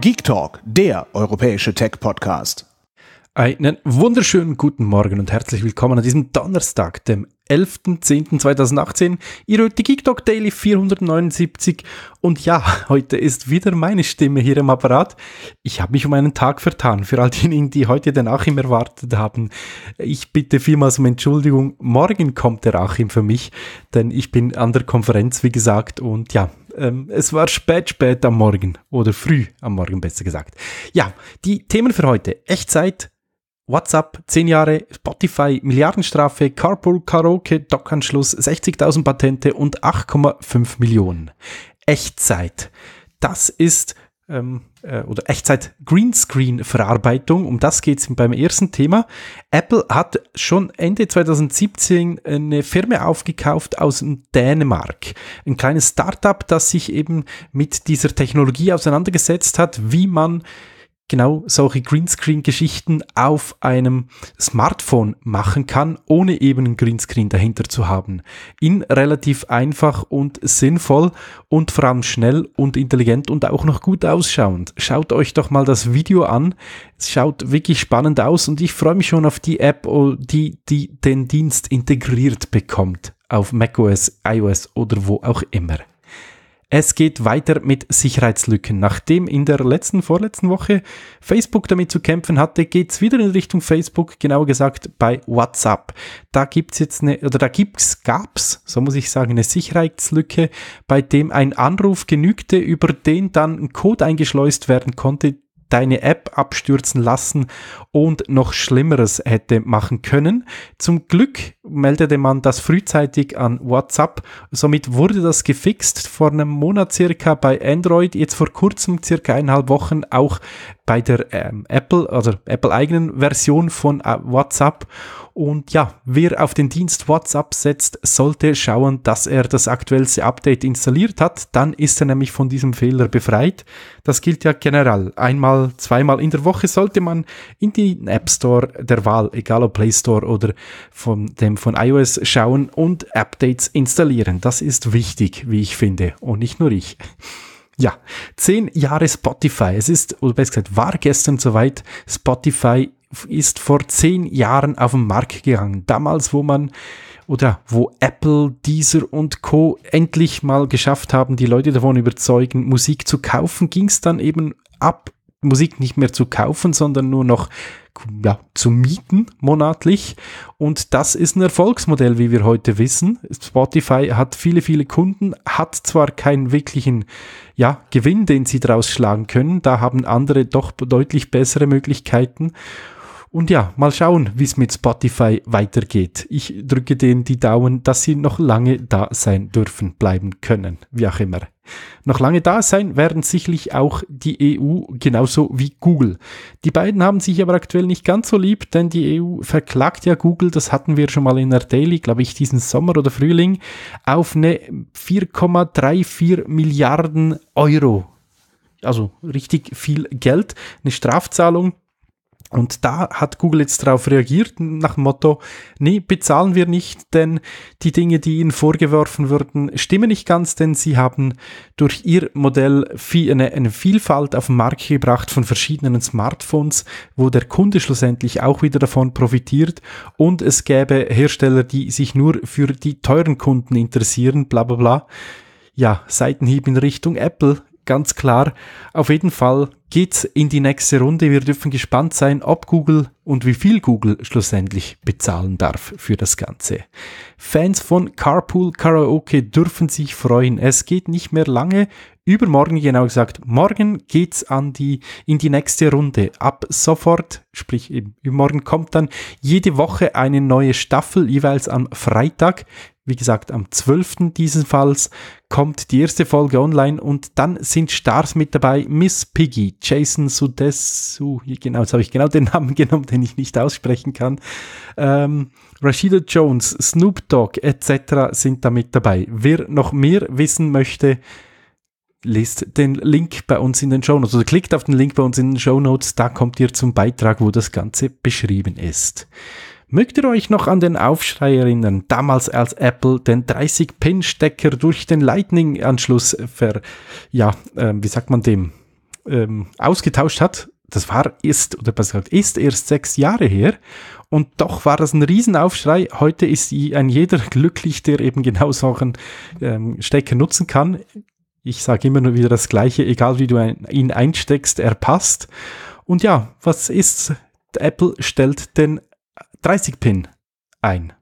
Geek Talk, der europäische Tech-Podcast. Einen wunderschönen guten Morgen und herzlich willkommen an diesem Donnerstag, dem 11.10.2018. Ihr hört die Geek Talk Daily 479 und ja, heute ist wieder meine Stimme hier im Apparat. Ich habe mich um einen Tag vertan, für all diejenigen, die heute den Achim erwartet haben. Ich bitte vielmals um Entschuldigung, morgen kommt der Achim für mich, denn ich bin an der Konferenz, wie gesagt, und ja, ähm, es war spät, spät am Morgen oder früh am Morgen, besser gesagt. Ja, die Themen für heute. Echtzeit, WhatsApp, 10 Jahre, Spotify, Milliardenstrafe, Carpool, Karaoke, Dockanschluss, 60.000 Patente und 8,5 Millionen. Echtzeit. Das ist ähm, äh, oder Echtzeit-Greenscreen-Verarbeitung. Um das geht es beim ersten Thema. Apple hat schon Ende 2017 eine Firma aufgekauft aus Dänemark. Ein kleines Startup, das sich eben mit dieser Technologie auseinandergesetzt hat, wie man genau solche Greenscreen-Geschichten auf einem Smartphone machen kann, ohne eben einen Greenscreen dahinter zu haben. In relativ einfach und sinnvoll und vor allem schnell und intelligent und auch noch gut ausschauend. Schaut euch doch mal das Video an. Es schaut wirklich spannend aus und ich freue mich schon auf die App, oh, die, die den Dienst integriert bekommt auf macOS, iOS oder wo auch immer. Es geht weiter mit Sicherheitslücken. Nachdem in der letzten, vorletzten Woche Facebook damit zu kämpfen hatte, geht's wieder in Richtung Facebook, genauer gesagt bei WhatsApp. Da gibt's jetzt eine, oder da gibt's, gab's, so muss ich sagen, eine Sicherheitslücke, bei dem ein Anruf genügte, über den dann ein Code eingeschleust werden konnte, deine App abstürzen lassen und noch Schlimmeres hätte machen können. Zum Glück meldete man das frühzeitig an WhatsApp. Somit wurde das gefixt vor einem Monat circa bei Android, jetzt vor kurzem circa eineinhalb Wochen auch bei der ähm, Apple, also Apple-eigenen Version von äh, WhatsApp. Und ja, wer auf den Dienst WhatsApp setzt, sollte schauen, dass er das aktuellste Update installiert hat. Dann ist er nämlich von diesem Fehler befreit. Das gilt ja generell. Einmal, zweimal in der Woche sollte man in den App Store der Wahl, egal ob Play Store oder von dem von iOS, schauen und Updates installieren. Das ist wichtig, wie ich finde. Und nicht nur ich. Ja, zehn Jahre Spotify. Es ist, oder besser gesagt, war gestern soweit. Spotify ist vor zehn Jahren auf den Markt gegangen. Damals, wo man oder wo Apple, Deezer und Co. endlich mal geschafft haben, die Leute davon überzeugen, Musik zu kaufen, ging es dann eben ab Musik nicht mehr zu kaufen, sondern nur noch ja, zu mieten monatlich. Und das ist ein Erfolgsmodell, wie wir heute wissen. Spotify hat viele, viele Kunden, hat zwar keinen wirklichen ja, Gewinn, den sie daraus schlagen können. Da haben andere doch deutlich bessere Möglichkeiten. Und ja, mal schauen, wie es mit Spotify weitergeht. Ich drücke denen die Daumen, dass sie noch lange da sein dürfen, bleiben können, wie auch immer. Noch lange da sein werden sicherlich auch die EU genauso wie Google. Die beiden haben sich aber aktuell nicht ganz so lieb, denn die EU verklagt ja Google, das hatten wir schon mal in der Daily, glaube ich, diesen Sommer oder Frühling, auf eine 4,34 Milliarden Euro. Also richtig viel Geld, eine Strafzahlung und da hat Google jetzt darauf reagiert, nach dem Motto, nee, bezahlen wir nicht, denn die Dinge, die ihnen vorgeworfen würden, stimmen nicht ganz, denn sie haben durch ihr Modell viel, eine, eine, Vielfalt auf den Markt gebracht von verschiedenen Smartphones, wo der Kunde schlussendlich auch wieder davon profitiert und es gäbe Hersteller, die sich nur für die teuren Kunden interessieren, bla bla bla. Ja, Seitenhieb in Richtung Apple ganz klar. Auf jeden Fall geht's in die nächste Runde. Wir dürfen gespannt sein, ob Google und wie viel Google schlussendlich bezahlen darf für das Ganze. Fans von Carpool Karaoke dürfen sich freuen. Es geht nicht mehr lange. Übermorgen, genau gesagt, morgen geht's an die, in die nächste Runde. Ab sofort, sprich, übermorgen kommt dann jede Woche eine neue Staffel, jeweils am Freitag. Wie gesagt, am 12. dieses Falls kommt die erste Folge online und dann sind Stars mit dabei. Miss Piggy, Jason Sudesu, genau, jetzt habe ich genau den Namen genommen, den ich nicht aussprechen kann. Ähm, Rashida Jones, Snoop Dogg etc. sind da mit dabei. Wer noch mehr wissen möchte, lest den Link bei uns in den Show Notes oder klickt auf den Link bei uns in den Show Notes, da kommt ihr zum Beitrag, wo das Ganze beschrieben ist. Mögt ihr euch noch an den Aufschrei erinnern, damals als Apple den 30-Pin-Stecker durch den Lightning-Anschluss ver, ja, ähm, wie sagt man dem, ähm, ausgetauscht hat? Das war, ist, oder besser gesagt, ist erst sechs Jahre her. Und doch war das ein Riesenaufschrei. Heute ist ein jeder glücklich, der eben genau solchen ähm, Stecker nutzen kann. Ich sage immer nur wieder das Gleiche, egal wie du ein, ihn einsteckst, er passt. Und ja, was ist Apple stellt den 30-Pin ein.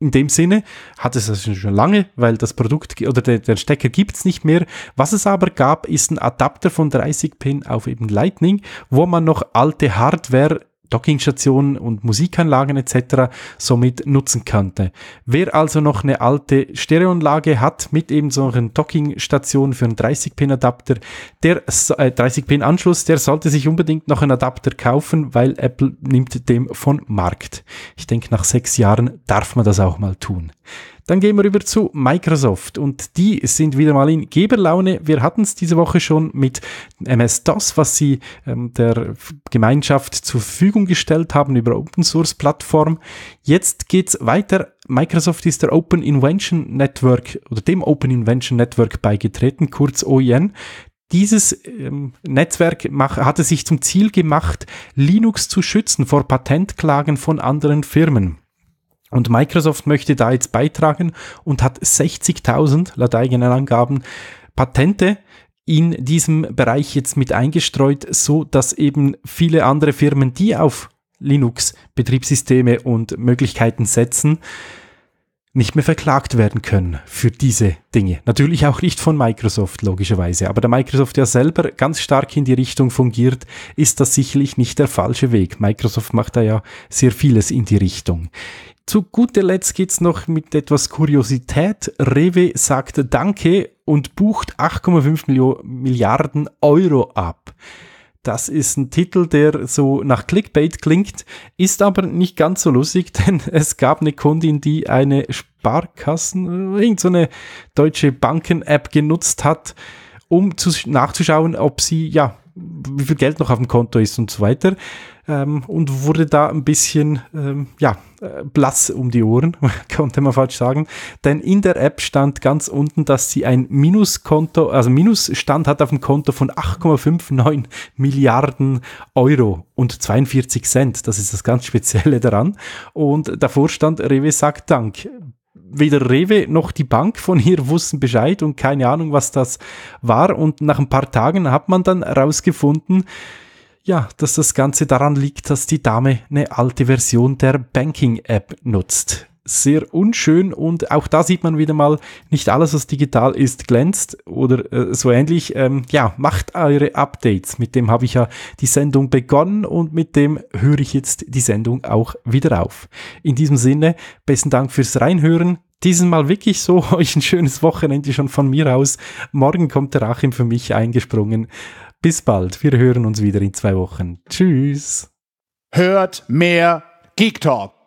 In dem Sinne hat es das also schon lange, weil das Produkt oder der, der Stecker gibt es nicht mehr. Was es aber gab, ist ein Adapter von 30-Pin auf eben Lightning, wo man noch alte Hardware Dockingstationen und Musikanlagen etc. somit nutzen könnte. Wer also noch eine alte Stereoanlage hat mit eben so einer Dockingstation für einen 30-Pin-Adapter, der äh, 30-Pin-Anschluss, der sollte sich unbedingt noch einen Adapter kaufen, weil Apple nimmt dem von Markt. Ich denke, nach sechs Jahren darf man das auch mal tun. Dann gehen wir über zu Microsoft und die sind wieder mal in Geberlaune. Wir hatten es diese Woche schon mit MS-DOS, was sie ähm, der Gemeinschaft zur Verfügung gestellt haben über Open Source Plattform. Jetzt geht's weiter. Microsoft ist der Open Invention Network oder dem Open Invention Network beigetreten, kurz OIN. Dieses ähm, Netzwerk mach, hatte sich zum Ziel gemacht, Linux zu schützen vor Patentklagen von anderen Firmen. Und Microsoft möchte da jetzt beitragen und hat 60.000 laut eigenen Angaben Patente in diesem Bereich jetzt mit eingestreut, so dass eben viele andere Firmen, die auf Linux Betriebssysteme und Möglichkeiten setzen, nicht mehr verklagt werden können für diese Dinge. Natürlich auch nicht von Microsoft, logischerweise. Aber da Microsoft ja selber ganz stark in die Richtung fungiert, ist das sicherlich nicht der falsche Weg. Microsoft macht da ja sehr vieles in die Richtung zu guter Letzt geht es noch mit etwas Kuriosität. Rewe sagt Danke und bucht 8,5 Milliarden Euro ab. Das ist ein Titel, der so nach Clickbait klingt, ist aber nicht ganz so lustig, denn es gab eine Kundin, die eine Sparkassen, irgendeine so deutsche Banken-App genutzt hat, um zu, nachzuschauen, ob sie, ja, wie viel Geld noch auf dem Konto ist und so weiter. Ähm, und wurde da ein bisschen, ähm, ja, äh, blass um die Ohren, konnte man falsch sagen. Denn in der App stand ganz unten, dass sie ein Minuskonto, also Minusstand hat auf dem Konto von 8,59 Milliarden Euro und 42 Cent. Das ist das ganz Spezielle daran. Und davor stand, Rewe sagt Dank weder Rewe noch die Bank von hier wussten Bescheid und keine Ahnung, was das war. Und nach ein paar Tagen hat man dann rausgefunden, ja, dass das Ganze daran liegt, dass die Dame eine alte Version der Banking-App nutzt. Sehr unschön und auch da sieht man wieder mal, nicht alles, was digital ist, glänzt oder äh, so ähnlich. Ähm, ja, macht eure Updates. Mit dem habe ich ja die Sendung begonnen und mit dem höre ich jetzt die Sendung auch wieder auf. In diesem Sinne, besten Dank fürs Reinhören diesen Mal wirklich so euch ein schönes Wochenende schon von mir aus. Morgen kommt der Achim für mich eingesprungen. Bis bald. Wir hören uns wieder in zwei Wochen. Tschüss. Hört mehr Geek Talk.